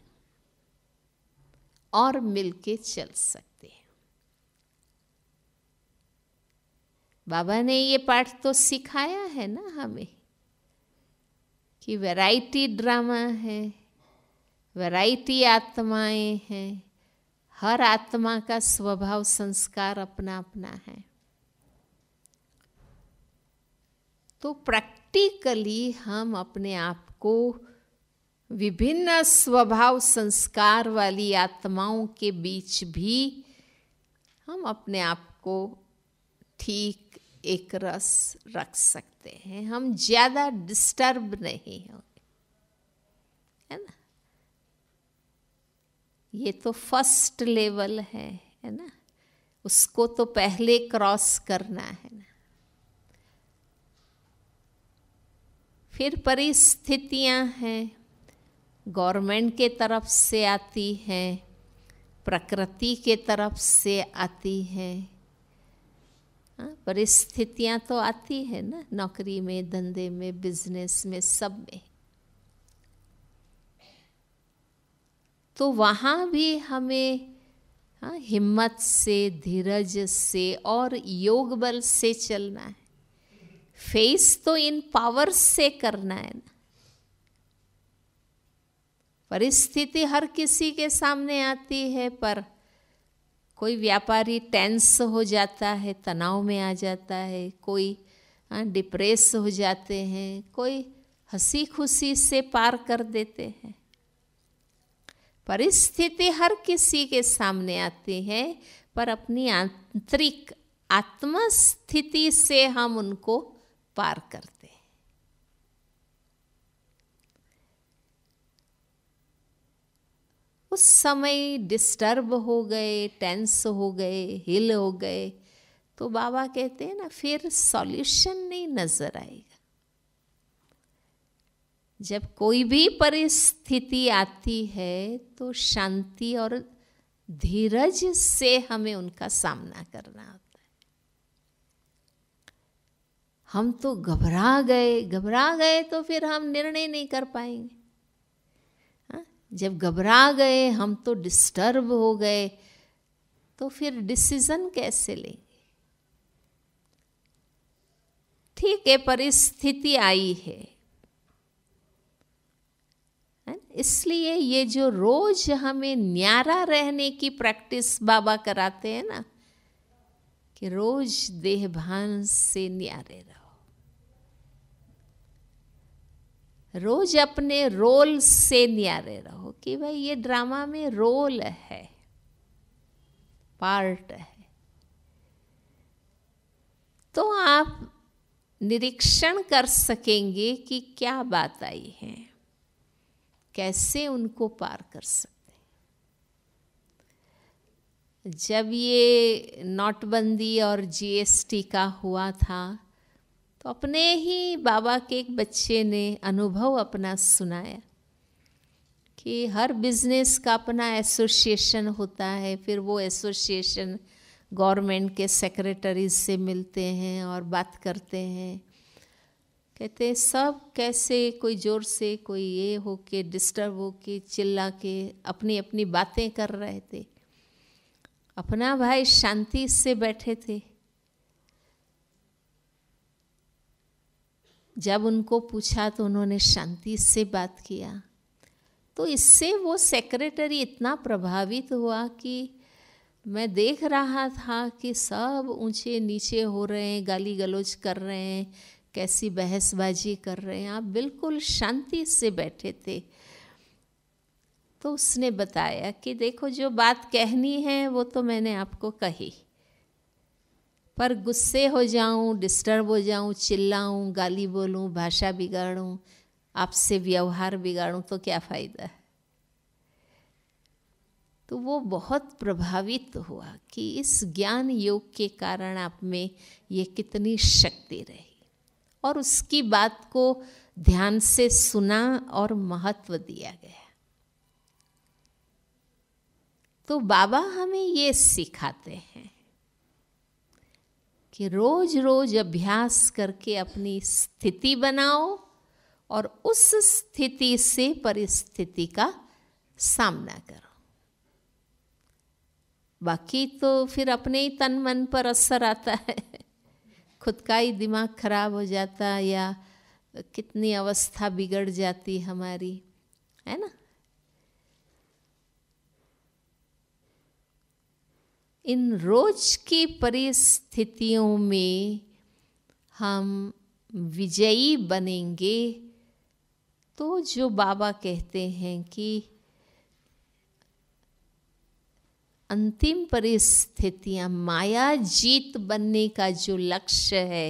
और मिलके चल सकते हैं बाबा ने ये पाठ तो सिखाया है ना हमें कि वैरायटी ड्रामा है वैरायटी आत्माएं हैं हर आत्मा का स्वभाव संस्कार अपना अपना है तो प्रैक्टिकली हम अपने आप को विभिन्न स्वभाव संस्कार वाली आत्माओं के बीच भी हम अपने आप को ठीक एक रस रख सकते हैं हम ज़्यादा डिस्टर्ब नहीं होंगे है ना ये तो फर्स्ट लेवल है है ना उसको तो पहले क्रॉस करना है ना फिर परिस्थितियां हैं गवर्नमेंट के तरफ से आती हैं प्रकृति के तरफ से आती हैं हाँ, परिस्थितियाँ तो आती है ना नौकरी में धंधे में बिजनेस में सब में तो वहाँ भी हमें हाँ, हिम्मत से धीरज से और योग बल से चलना है फेस तो इन पावर से करना है ना परिस्थिति हर किसी के सामने आती है पर कोई व्यापारी टेंस हो जाता है तनाव में आ जाता है कोई डिप्रेस हाँ, हो जाते हैं कोई हंसी खुशी से पार कर देते हैं परिस्थिति हर किसी के सामने आती है पर अपनी आंतरिक आत्मस्थिति से हम उनको पार करते हैं उस समय डिस्टर्ब हो गए टेंस हो गए हिल हो गए तो बाबा कहते हैं ना फिर सॉल्यूशन नहीं नजर आएगा जब कोई भी परिस्थिति आती है तो शांति और धीरज से हमें उनका सामना करना होता है हम तो घबरा गए घबरा गए तो फिर हम निर्णय नहीं कर पाएंगे हा? जब घबरा गए हम तो डिस्टर्ब हो गए तो फिर डिसीजन कैसे लेंगे ठीक है परिस्थिति आई है इसलिए ये जो रोज हमें न्यारा रहने की प्रैक्टिस बाबा कराते हैं ना कि रोज देह भान से न्यारे रहो रोज अपने रोल से न्यारे रहो कि भाई ये ड्रामा में रोल है पार्ट है तो आप निरीक्षण कर सकेंगे कि क्या बात आई है कैसे उनको पार कर सकते जब ये नोटबंदी और जीएसटी का हुआ था तो अपने ही बाबा के एक बच्चे ने अनुभव अपना सुनाया कि हर बिजनेस का अपना एसोसिएशन होता है फिर वो एसोसिएशन गवर्नमेंट के सेक्रेटरीज से मिलते हैं और बात करते हैं कहते हैं सब कैसे कोई ज़ोर से कोई ये हो के डिस्टर्ब हो के चिल्ला के अपनी अपनी बातें कर रहे थे अपना भाई शांति से बैठे थे जब उनको पूछा तो उन्होंने शांति से बात किया तो इससे वो सेक्रेटरी इतना प्रभावित हुआ कि मैं देख रहा था कि सब ऊंचे नीचे हो रहे हैं गाली गलौज कर रहे हैं कैसी बहसबाजी कर रहे हैं आप बिल्कुल शांति से बैठे थे तो उसने बताया कि देखो जो बात कहनी है वो तो मैंने आपको कही पर गुस्से हो जाऊं डिस्टर्ब हो जाऊं चिल्लाऊं गाली बोलूं भाषा बिगाड़ूं आपसे व्यवहार बिगाड़ूं तो क्या फ़ायदा है तो वो बहुत प्रभावित हुआ कि इस ज्ञान योग के कारण आप में ये कितनी शक्ति रही और उसकी बात को ध्यान से सुना और महत्व दिया गया तो बाबा हमें ये सिखाते हैं कि रोज रोज अभ्यास करके अपनी स्थिति बनाओ और उस स्थिति से परिस्थिति का सामना करो बाकी तो फिर अपने ही तन मन पर असर आता है खुद का ही दिमाग खराब हो जाता या कितनी अवस्था बिगड़ जाती हमारी है ना इन रोज की परिस्थितियों में हम विजयी बनेंगे तो जो बाबा कहते हैं कि अंतिम परिस्थितियां माया जीत बनने का जो लक्ष्य है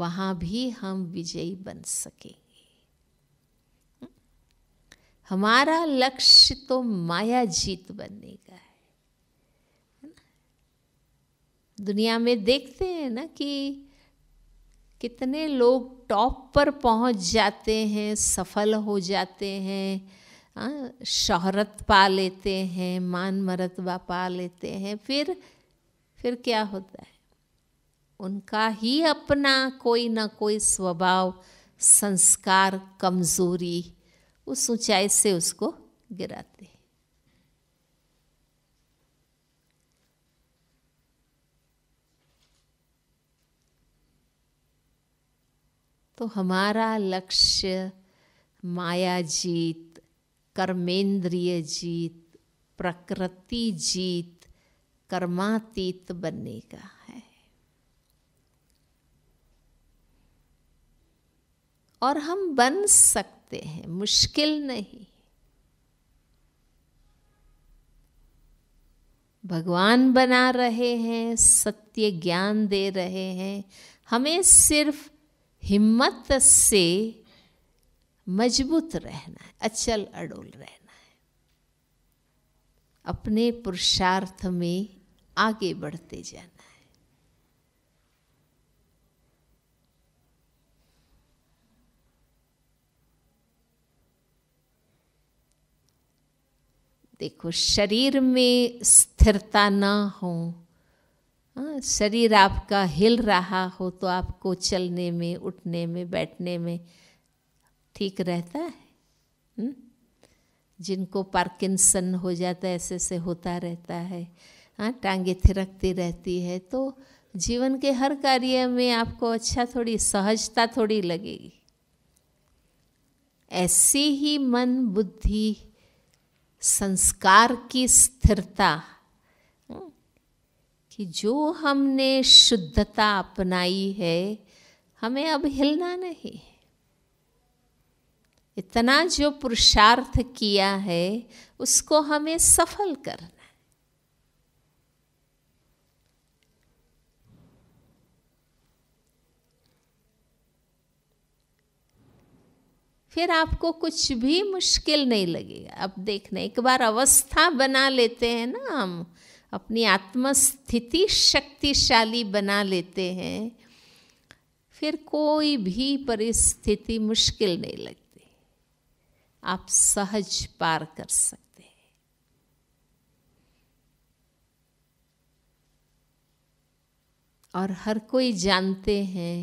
वहां भी हम विजयी बन सकेंगे हमारा लक्ष्य तो माया जीत बनने का है दुनिया में देखते हैं ना कि कितने लोग टॉप पर पहुंच जाते हैं सफल हो जाते हैं हाँ, शोहरत पा लेते हैं मान मरतबा पा लेते हैं फिर फिर क्या होता है उनका ही अपना कोई ना कोई स्वभाव संस्कार कमजोरी उस ऊंचाई से उसको गिराते हैं तो हमारा लक्ष्य माया जीत कर्मेंद्रिय जीत प्रकृति जीत कर्मातीत बनने का है और हम बन सकते हैं मुश्किल नहीं भगवान बना रहे हैं सत्य ज्ञान दे रहे हैं हमें सिर्फ हिम्मत से मजबूत रहना है अचल अडोल रहना है अपने पुरुषार्थ में आगे बढ़ते जाना है देखो शरीर में स्थिरता ना हो हाँ, शरीर आपका हिल रहा हो तो आपको चलने में उठने में बैठने में ठीक रहता है हुँ? हम्म? जिनको पार्किंसन हो जाता है ऐसे ऐसे होता रहता है हाँ टांगे थिरकती रहती है तो जीवन के हर कार्य में आपको अच्छा थोड़ी सहजता थोड़ी लगेगी ऐसी ही मन बुद्धि संस्कार की स्थिरता हम्म, कि जो हमने शुद्धता अपनाई है हमें अब हिलना नहीं है इतना जो पुरुषार्थ किया है उसको हमें सफल करना है फिर आपको कुछ भी मुश्किल नहीं लगेगा अब देखना एक बार अवस्था बना लेते हैं ना हम अपनी आत्मस्थिति शक्तिशाली बना लेते हैं फिर कोई भी परिस्थिति मुश्किल नहीं लगे आप सहज पार कर सकते हैं और हर कोई जानते हैं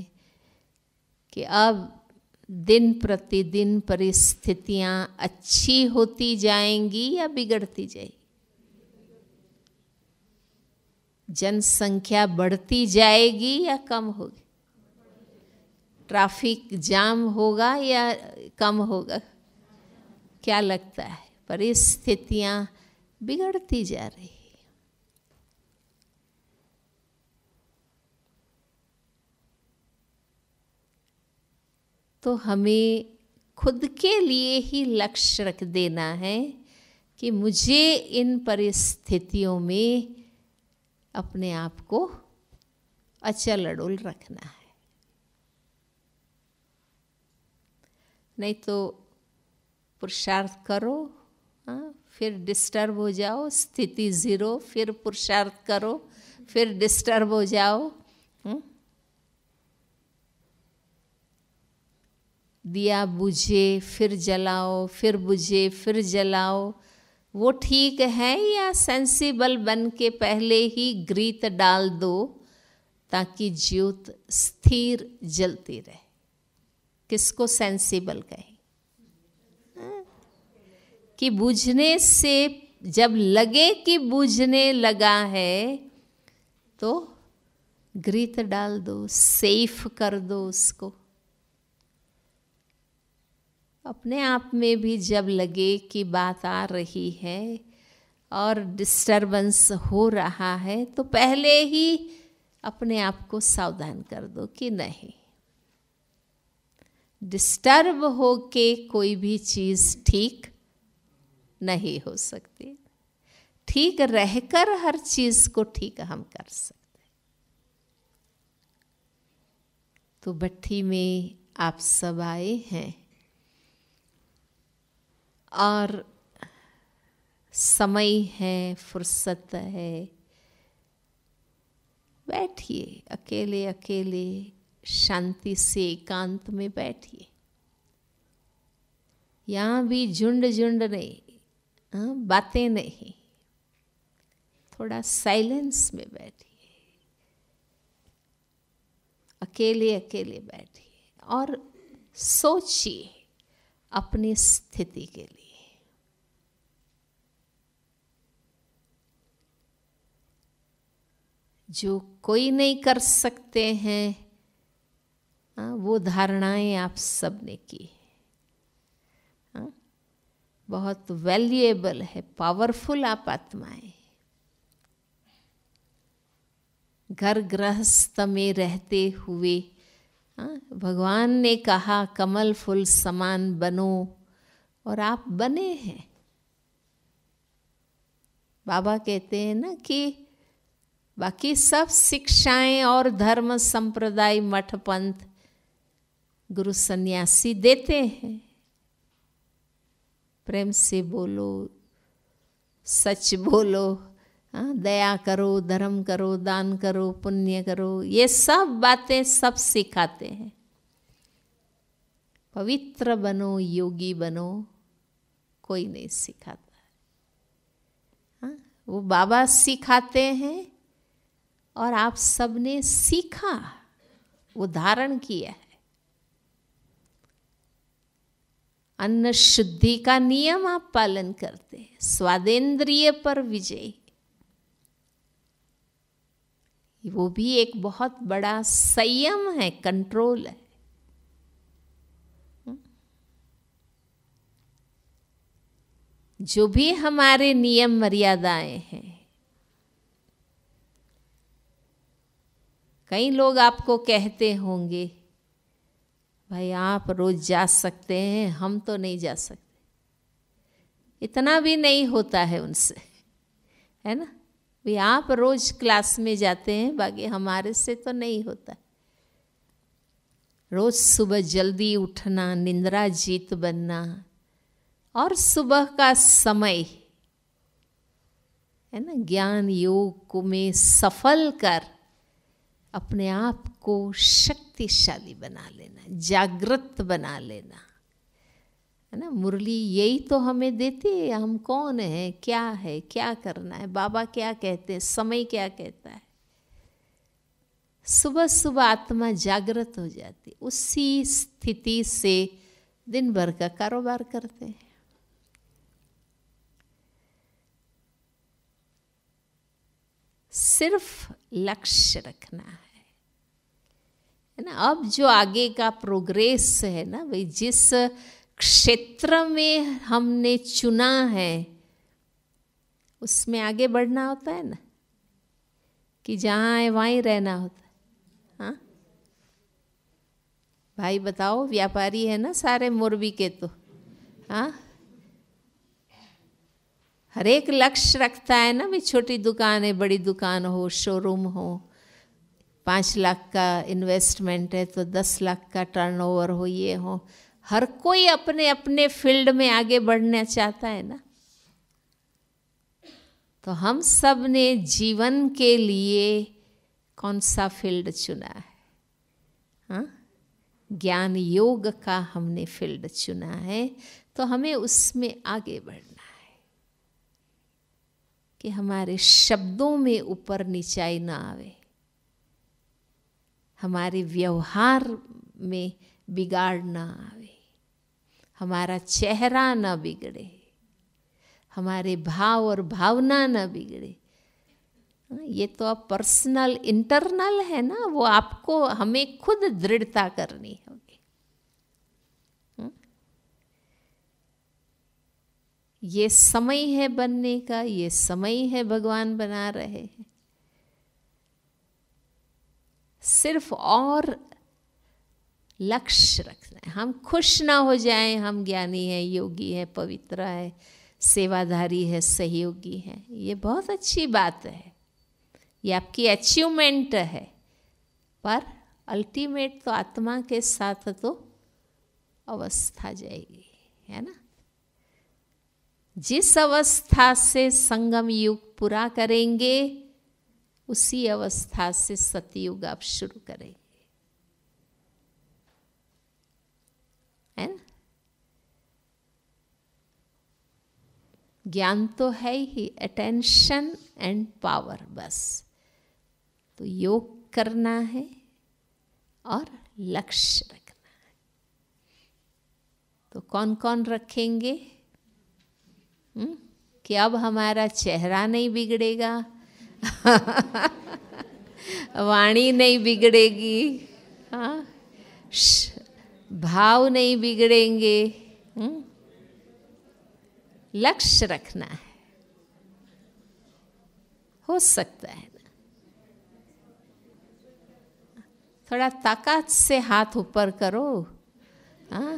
कि अब दिन प्रतिदिन परिस्थितियां अच्छी होती जाएंगी या बिगड़ती जाएगी जनसंख्या बढ़ती जाएगी या कम होगी ट्रैफिक जाम होगा या कम होगा क्या लगता है परिस्थितियां बिगड़ती जा रही है तो हमें खुद के लिए ही लक्ष्य रख देना है कि मुझे इन परिस्थितियों में अपने आप को अचल अड़ुल रखना है नहीं तो पुरुषार्थ करो हाँ फिर डिस्टर्ब हो जाओ स्थिति ज़ीरो फिर पुरुषार्थ करो फिर डिस्टर्ब हो जाओ हुँ? दिया बुझे फिर जलाओ फिर बुझे फिर जलाओ वो ठीक है या सेंसिबल बन के पहले ही ग्रीत डाल दो ताकि ज्योत स्थिर जलती रहे किसको सेंसिबल कहे कि बुझने से जब लगे कि बुझने लगा है तो ग्रीत डाल दो सेफ कर दो उसको अपने आप में भी जब लगे कि बात आ रही है और डिस्टरबेंस हो रहा है तो पहले ही अपने आप को सावधान कर दो कि नहीं डिस्टर्ब हो के कोई भी चीज़ ठीक नहीं हो सकती ठीक रहकर हर चीज को ठीक हम कर सकते तो भट्टी में आप सब आए हैं और समय है फुर्सत है बैठिए अकेले अकेले शांति से एकांत में बैठिए यहाँ भी झुंड झुंड नहीं हाँ, बातें नहीं थोड़ा साइलेंस में बैठिए अकेले अकेले बैठिए और सोचिए अपनी स्थिति के लिए जो कोई नहीं कर सकते हैं हाँ, वो धारणाएं आप सबने की की बहुत वैल्यूएबल है पावरफुल आप आत्माएं घर गृहस्थ में रहते हुए हाँ, भगवान ने कहा कमल फूल समान बनो और आप बने हैं बाबा कहते हैं ना कि बाकी सब शिक्षाएं और धर्म संप्रदाय मठ पंथ गुरु सन्यासी देते हैं प्रेम से बोलो सच बोलो हाँ, दया करो धर्म करो दान करो पुण्य करो ये सब बातें सब सिखाते हैं पवित्र बनो योगी बनो कोई नहीं सिखाता हाँ वो बाबा सिखाते हैं और आप सबने सीखा वो धारण किया है अन्न शुद्धि का नियम आप पालन करते हैं स्वादेंद्रिय पर विजय वो भी एक बहुत बड़ा संयम है कंट्रोल है हम्म। जो भी हमारे नियम मर्यादाएं हैं कई लोग आपको कहते होंगे भाई आप रोज जा सकते हैं हम तो नहीं जा सकते इतना भी नहीं होता है उनसे है ना भी आप रोज क्लास में जाते हैं बाकी हमारे से तो नहीं होता रोज सुबह जल्दी उठना निंद्रा जीत बनना और सुबह का समय है ना ज्ञान योग को में सफल कर अपने आप को शक्तिशाली बना लेना जागृत बना लेना है ना मुरली यही तो हमें देती है हम कौन हैं क्या है क्या करना है बाबा क्या कहते हैं समय क्या कहता है सुबह सुबह आत्मा जागृत हो जाती उसी स्थिति से दिन भर का कारोबार करते हैं सिर्फ लक्ष्य रखना है है ना अब जो आगे का प्रोग्रेस है ना भाई जिस क्षेत्र में हमने चुना है उसमें आगे बढ़ना होता है ना कि जहाँ है वहीं रहना होता है हाँ भाई बताओ व्यापारी है ना सारे मोरबी के तो हाँ हर एक लक्ष्य रखता है ना भाई छोटी दुकान है बड़ी दुकान हो शोरूम हो पाँच लाख का इन्वेस्टमेंट है तो दस लाख का टर्नओवर हो ये हो हर कोई अपने अपने फील्ड में आगे बढ़ना चाहता है ना तो हम सब ने जीवन के लिए कौन सा फील्ड चुना है हाँ ज्ञान योग का हमने फील्ड चुना है तो हमें उसमें आगे बढ़ना कि हमारे शब्दों में ऊपर नीचाई ना आवे हमारे व्यवहार में बिगाड़ ना आवे हमारा चेहरा ना बिगड़े हमारे भाव और भावना ना बिगड़े हाँ, ये तो अब पर्सनल इंटरनल है ना वो आपको हमें खुद दृढ़ता करनी होगी ये समय है बनने का ये समय है भगवान बना रहे हैं सिर्फ और लक्ष्य रखना है हम खुश ना हो जाएं हम ज्ञानी हैं योगी हैं पवित्र है सेवाधारी है सहयोगी है ये बहुत अच्छी बात है ये आपकी अचीवमेंट है पर अल्टीमेट तो आत्मा के साथ तो अवस्था जाएगी है ना जिस अवस्था से संगम युग पूरा करेंगे उसी अवस्था से सतयुग आप शुरू करेंगे है ना ज्ञान तो है ही अटेंशन एंड पावर बस तो योग करना है और लक्ष्य रखना है तो कौन कौन रखेंगे हम्म, कि अब हमारा चेहरा नहीं बिगड़ेगा वाणी नहीं बिगड़ेगी हाँ भाव नहीं बिगड़ेंगे हम्म, लक्ष्य रखना है हो सकता है ना थोड़ा ताकत से हाथ ऊपर करो हाँ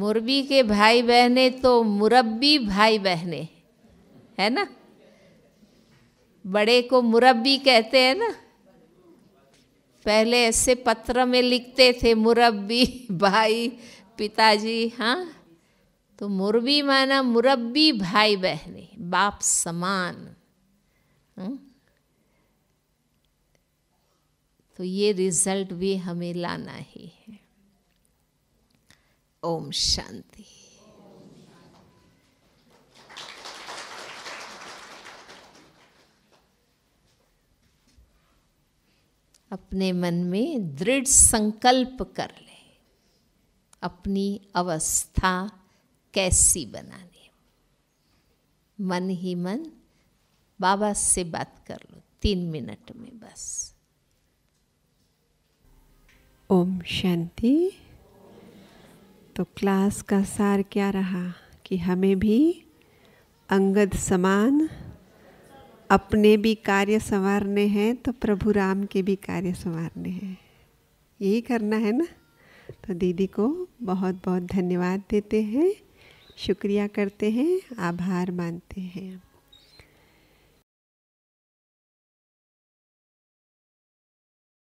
मुरबी के भाई बहने तो मुरब्बी भाई बहने है ना बड़े को मुरब्बी कहते हैं ना पहले ऐसे पत्र में लिखते थे मुरब्बी भाई पिताजी हाँ तो मुरबी माना मुरब्बी भाई बहने बाप समान हुँ? हम्म? तो ये रिजल्ट भी हमें लाना ही है ओम शांति अपने मन में दृढ़ संकल्प कर ले अपनी अवस्था कैसी बनानी मन ही मन बाबा से बात कर लो तीन मिनट में बस ओम शांति तो क्लास का सार क्या रहा कि हमें भी अंगद समान अपने भी कार्य संवारने हैं तो प्रभु राम के भी कार्य संवारने हैं यही करना है ना तो दीदी को बहुत बहुत धन्यवाद देते हैं शुक्रिया करते हैं आभार मानते हैं